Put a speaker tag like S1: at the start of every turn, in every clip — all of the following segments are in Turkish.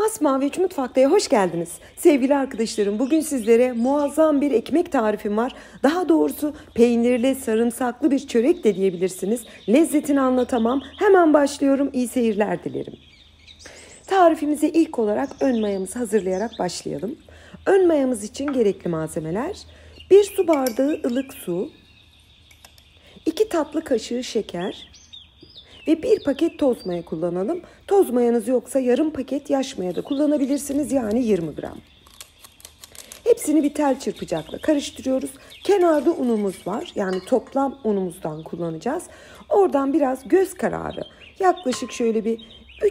S1: Masmavi 3 Mutfak'ta'ya hoş geldiniz. Sevgili arkadaşlarım bugün sizlere muazzam bir ekmek tarifim var. Daha doğrusu peynirli sarımsaklı bir çörek de diyebilirsiniz. Lezzetini anlatamam. Hemen başlıyorum. İyi seyirler dilerim. Tarifimize ilk olarak ön mayamızı hazırlayarak başlayalım. Ön mayamız için gerekli malzemeler 1 su bardağı ılık su, 2 tatlı kaşığı şeker, ve bir paket toz maya kullanalım. Toz mayanız yoksa yarım paket yaş maya da kullanabilirsiniz yani 20 gram. Hepsini bir tel çırpacakla karıştırıyoruz. Kenarda unumuz var. Yani toplam unumuzdan kullanacağız. Oradan biraz göz kararı yaklaşık şöyle bir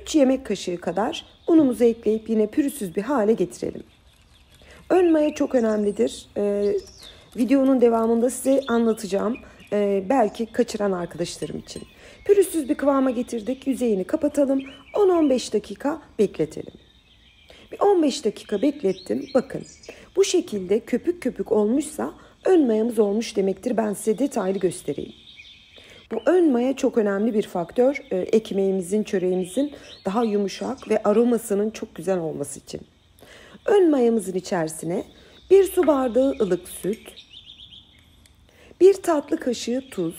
S1: 3 yemek kaşığı kadar unumuzu ekleyip yine pürüzsüz bir hale getirelim. Ön maya çok önemlidir. Ee, videonun devamında size anlatacağım e, belki kaçıran arkadaşlarım için. Pürüzsüz bir kıvama getirdik. Yüzeyini kapatalım. 10-15 dakika bekletelim. Bir 15 dakika beklettim. Bakın bu şekilde köpük köpük olmuşsa ön mayamız olmuş demektir. Ben size detaylı göstereyim. Bu ön maya çok önemli bir faktör. E, ekmeğimizin, çöreğimizin daha yumuşak ve aromasının çok güzel olması için. Ön mayamızın içerisine 1 su bardağı ılık süt, 1 tatlı kaşığı tuz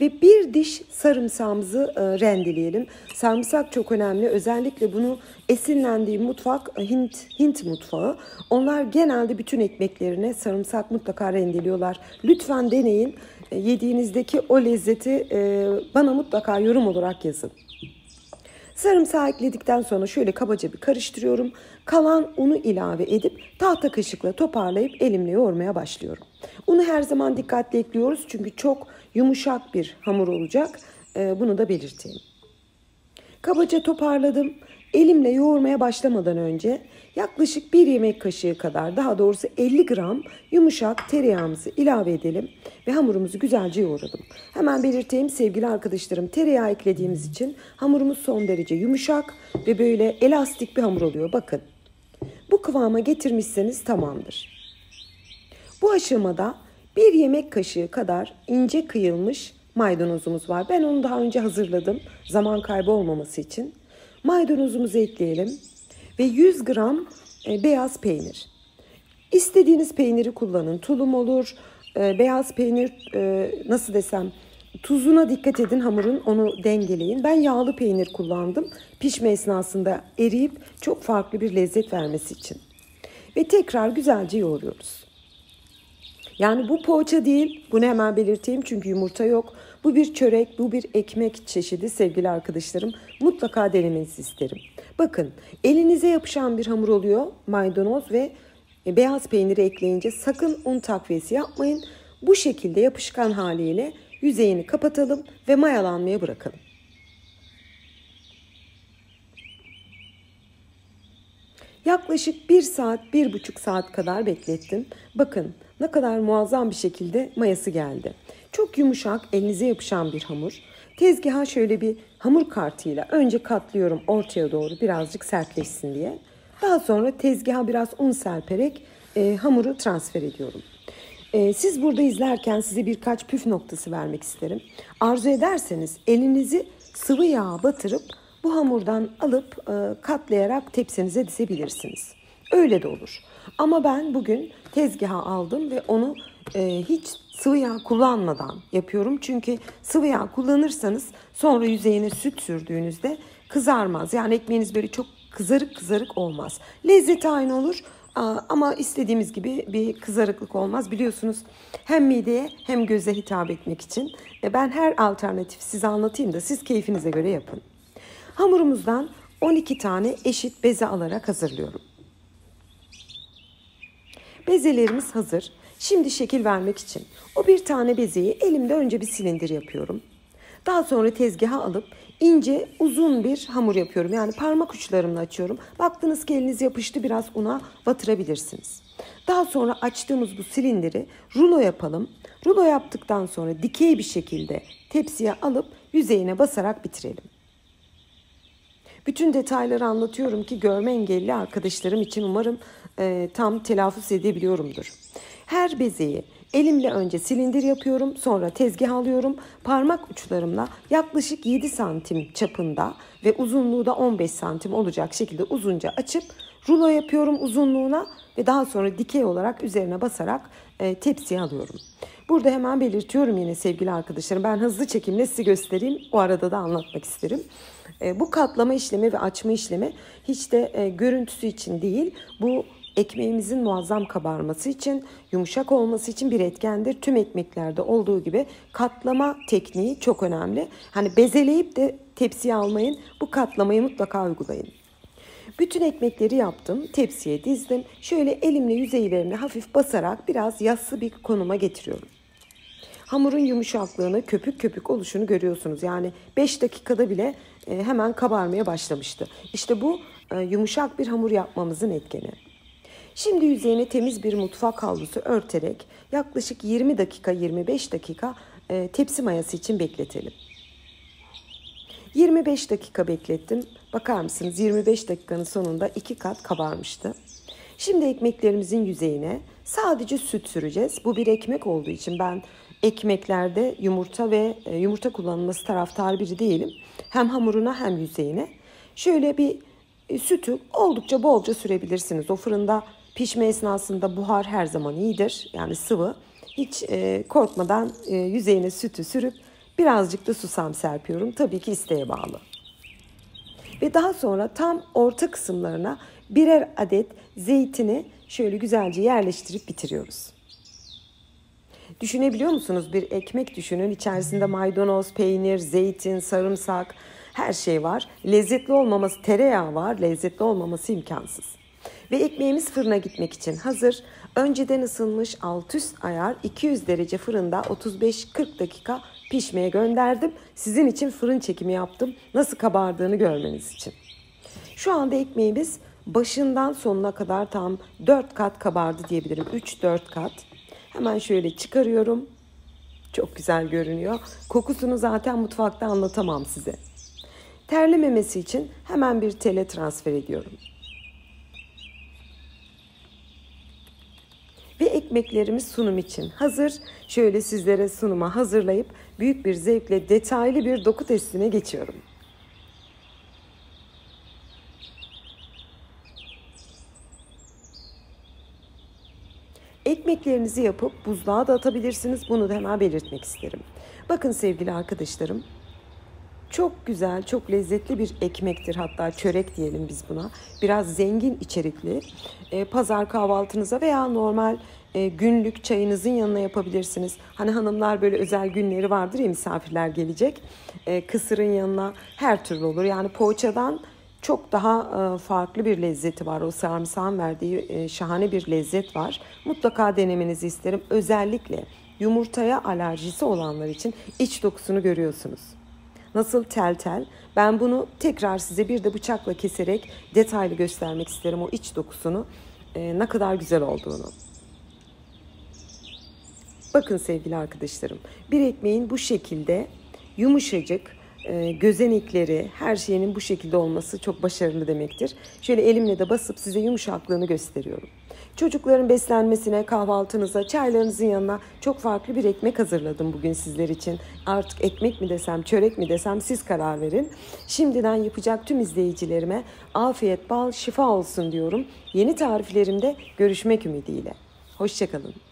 S1: ve bir diş sarımsağımızı e, rendeleyelim. Sarımsak çok önemli. Özellikle bunu esinlendiği mutfak e, Hint Hint mutfağı. Onlar genelde bütün ekmeklerine sarımsak mutlaka rendeliyorlar. Lütfen deneyin. E, yediğinizdeki o lezzeti bana mutlaka yorum olarak yazın. Sarımsağı ekledikten sonra şöyle kabaca bir karıştırıyorum. Kalan unu ilave edip tahta kaşıkla toparlayıp elimle yoğurmaya başlıyorum. Unu her zaman dikkatli ekliyoruz çünkü çok yumuşak bir hamur olacak. Ee, bunu da belirteyim. Kabaca toparladım. Elimle yoğurmaya başlamadan önce yaklaşık bir yemek kaşığı kadar daha doğrusu 50 gram yumuşak tereyağımızı ilave edelim ve hamurumuzu güzelce yoğuralım. Hemen belirteyim sevgili arkadaşlarım tereyağı eklediğimiz için hamurumuz son derece yumuşak ve böyle elastik bir hamur oluyor bakın. Bu kıvama getirmişseniz tamamdır. Bu aşamada bir yemek kaşığı kadar ince kıyılmış maydanozumuz var. Ben onu daha önce hazırladım zaman kaybı olmaması için. Maydanozumuzu ekleyelim ve 100 gram e, beyaz peynir. İstediğiniz peyniri kullanın. Tulum olur, e, beyaz peynir e, nasıl desem tuzuna dikkat edin hamurun onu dengeleyin. Ben yağlı peynir kullandım pişme esnasında eriyip çok farklı bir lezzet vermesi için. Ve tekrar güzelce yoğuruyoruz. Yani bu poğaça değil, bunu hemen belirteyim çünkü yumurta yok. Bu bir çörek, bu bir ekmek çeşidi sevgili arkadaşlarım. Mutlaka denemenizi isterim. Bakın elinize yapışan bir hamur oluyor maydanoz ve e, beyaz peyniri ekleyince sakın un takviyesi yapmayın. Bu şekilde yapışkan haliyle yüzeyini kapatalım ve mayalanmaya bırakalım. Yaklaşık bir saat, bir buçuk saat kadar beklettim. Bakın ne kadar muazzam bir şekilde mayası geldi. Çok yumuşak, elinize yapışan bir hamur. Tezgaha şöyle bir hamur kartıyla önce katlıyorum ortaya doğru birazcık sertleşsin diye. Daha sonra tezgaha biraz un serperek e, hamuru transfer ediyorum. E, siz burada izlerken size birkaç püf noktası vermek isterim. Arzu ederseniz elinizi sıvı yağa batırıp bu hamurdan alıp e, katlayarak tepsinize dizebilirsiniz. Öyle de olur. Ama ben bugün tezgaha aldım ve onu e, hiç sıvı yağ kullanmadan yapıyorum. Çünkü sıvı yağ kullanırsanız sonra yüzeyine süt sürdüğünüzde kızarmaz. Yani ekmeğiniz böyle çok kızarık kızarık olmaz. Lezzeti aynı olur ama istediğimiz gibi bir kızarıklık olmaz. Biliyorsunuz hem mideye hem göze hitap etmek için e, ben her alternatif size anlatayım da siz keyfinize göre yapın. Hamurumuzdan 12 tane eşit beze alarak hazırlıyorum. Bezelerimiz hazır. Şimdi şekil vermek için o bir tane bezeyi elimde önce bir silindir yapıyorum. Daha sonra tezgaha alıp ince uzun bir hamur yapıyorum. Yani parmak uçlarımla açıyorum. Baktınız ki eliniz yapıştı biraz una batırabilirsiniz. Daha sonra açtığımız bu silindiri rulo yapalım. Rulo yaptıktan sonra dikey bir şekilde tepsiye alıp yüzeyine basarak bitirelim. Bütün detayları anlatıyorum ki görme engelli arkadaşlarım için umarım e, tam telaffuz edebiliyorumdur. Her bezeyi elimle önce silindir yapıyorum, sonra tezgah alıyorum. Parmak uçlarımla yaklaşık 7 santim çapında ve uzunluğu da 15 santim olacak şekilde uzunca açıp rulo yapıyorum uzunluğuna ve daha sonra dikey olarak üzerine basarak e, tepsiye alıyorum. Burada hemen belirtiyorum yine sevgili arkadaşlarım. Ben hızlı çekimle size göstereyim. O arada da anlatmak isterim. E, bu katlama işlemi ve açma işlemi hiç de e, görüntüsü için değil. Bu ekmeğimizin muazzam kabarması için, yumuşak olması için bir etkendir. Tüm ekmeklerde olduğu gibi katlama tekniği çok önemli. Hani bezeleyip de tepsiye almayın. Bu katlamayı mutlaka uygulayın. Bütün ekmekleri yaptım, tepsiye dizdim. Şöyle elimle yüzeylerini hafif basarak biraz yassı bir konuma getiriyorum hamurun yumuşaklığını, köpük köpük oluşunu görüyorsunuz. Yani 5 dakikada bile e, hemen kabarmaya başlamıştı. İşte bu e, yumuşak bir hamur yapmamızın etkeni. Şimdi yüzeyine temiz bir mutfak havlusu örterek yaklaşık 20 dakika 25 dakika e, tepsi mayası için bekletelim. 25 dakika beklettim. Bakar mısınız 25 dakikanın sonunda iki kat kabarmıştı. Şimdi ekmeklerimizin yüzeyine sadece süt süreceğiz. Bu bir ekmek olduğu için ben ekmeklerde yumurta ve e, yumurta kullanılması taraftar biri değilim. Hem hamuruna hem yüzeyine. Şöyle bir e, sütü oldukça bolca sürebilirsiniz. O fırında pişme esnasında buhar her zaman iyidir. Yani sıvı. Hiç e, korkmadan yüzeyine sütü sürüp birazcık da susam serpiyorum. Tabii ki isteğe bağlı. Ve daha sonra tam orta kısımlarına birer adet zeytini şöyle güzelce yerleştirip bitiriyoruz. Düşünebiliyor musunuz? Bir ekmek düşünün. içerisinde maydanoz, peynir, zeytin, sarımsak her şey var. Lezzetli olmaması, tereyağı var. Lezzetli olmaması imkansız. Ve ekmeğimiz fırına gitmek için hazır. Önceden ısınmış alt üst ayar 200 derece fırında 35-40 dakika pişmeye gönderdim. Sizin için fırın çekimi yaptım. Nasıl kabardığını görmeniz için. Şu anda ekmeğimiz başından sonuna kadar tam 4 kat kabardı diyebilirim. 3-4 kat. Hemen şöyle çıkarıyorum. Çok güzel görünüyor. Kokusunu zaten mutfakta anlatamam size. Terlememesi için hemen bir tele transfer ediyorum. Ve ekmeklerimiz sunum için hazır. Şöyle sizlere sunuma hazırlayıp büyük bir zevkle detaylı bir doku testine geçiyorum. Ekmeklerinizi yapıp buzluğa da atabilirsiniz. Bunu da hemen belirtmek isterim. Bakın sevgili arkadaşlarım. Çok güzel, çok lezzetli bir ekmektir hatta çörek diyelim biz buna. Biraz zengin içerikli. E, pazar kahvaltınıza veya normal e, günlük çayınızın yanına yapabilirsiniz. Hani hanımlar böyle özel günleri vardır ya misafirler gelecek. E, kısırın yanına her türlü olur. Yani poğaçadan çok daha e, farklı bir lezzeti var. O sarımsağın verdiği e, şahane bir lezzet var. Mutlaka denemenizi isterim. Özellikle yumurtaya alerjisi olanlar için iç dokusunu görüyorsunuz. Nasıl tel tel? Ben bunu tekrar size bir de bıçakla keserek detaylı göstermek isterim o iç dokusunu. E, ne kadar güzel olduğunu. Bakın sevgili arkadaşlarım, bir ekmeğin bu şekilde yumuşacık, e, gözenekleri, her şeyinin bu şekilde olması çok başarılı demektir. Şöyle elimle de basıp size yumuşaklığını gösteriyorum. Çocukların beslenmesine, kahvaltınıza, çaylarınızın yanına çok farklı bir ekmek hazırladım bugün sizler için. Artık ekmek mi desem, çörek mi desem siz karar verin. Şimdiden yapacak tüm izleyicilerime afiyet, bal, şifa olsun diyorum. Yeni tariflerimde görüşmek ümidiyle. Hoşçakalın.